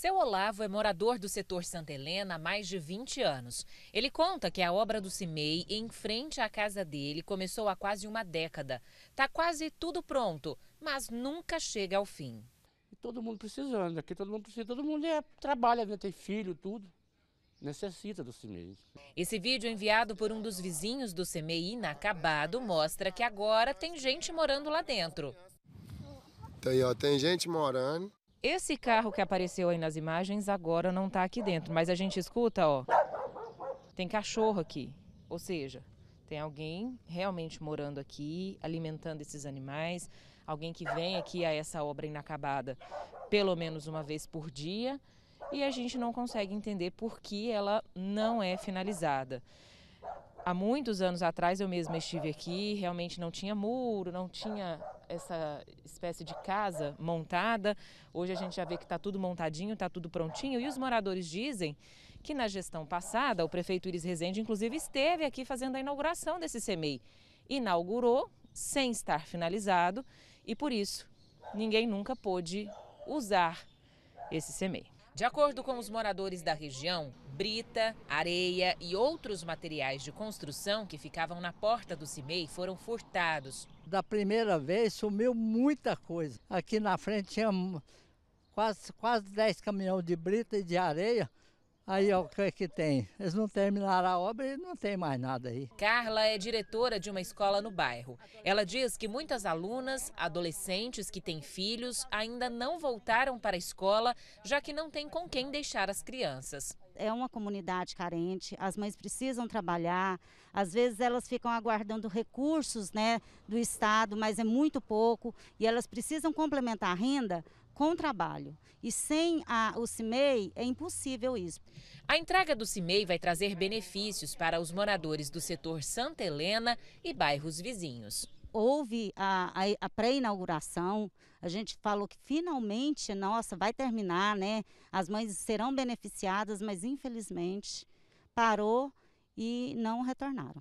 Seu Olavo é morador do setor Santa Helena há mais de 20 anos. Ele conta que a obra do CIMEI, em frente à casa dele, começou há quase uma década. Está quase tudo pronto, mas nunca chega ao fim. todo mundo precisando, aqui todo mundo precisa, todo mundo é, trabalha, né, tem filho, tudo. Necessita do CIMEI. Esse vídeo enviado por um dos vizinhos do CIMEI inacabado mostra que agora tem gente morando lá dentro. Tem, ó, tem gente morando. Esse carro que apareceu aí nas imagens agora não está aqui dentro, mas a gente escuta, ó. Tem cachorro aqui, ou seja, tem alguém realmente morando aqui, alimentando esses animais, alguém que vem aqui a essa obra inacabada pelo menos uma vez por dia e a gente não consegue entender por que ela não é finalizada. Há muitos anos atrás eu mesma estive aqui, realmente não tinha muro, não tinha essa espécie de casa montada. Hoje a gente já vê que está tudo montadinho, está tudo prontinho. E os moradores dizem que na gestão passada, o prefeito Iris Rezende, inclusive, esteve aqui fazendo a inauguração desse CMEI. Inaugurou sem estar finalizado e, por isso, ninguém nunca pôde usar esse CMEI. De acordo com os moradores da região, brita, areia e outros materiais de construção que ficavam na porta do CIMEI foram furtados. Da primeira vez sumiu muita coisa. Aqui na frente tinha quase, quase 10 caminhões de brita e de areia. Aí, ó, o que, é que tem? Eles não terminaram a obra e não tem mais nada aí. Carla é diretora de uma escola no bairro. Ela diz que muitas alunas, adolescentes que têm filhos, ainda não voltaram para a escola, já que não tem com quem deixar as crianças. É uma comunidade carente, as mães precisam trabalhar, às vezes elas ficam aguardando recursos né, do Estado, mas é muito pouco, e elas precisam complementar a renda com trabalho. E sem a, o CIMEI é impossível isso. A entrega do CIMEI vai trazer benefícios para os moradores do setor Santa Helena e bairros vizinhos houve a, a, a pré-inauguração, a gente falou que finalmente, nossa, vai terminar, né? As mães serão beneficiadas, mas infelizmente parou e não retornaram.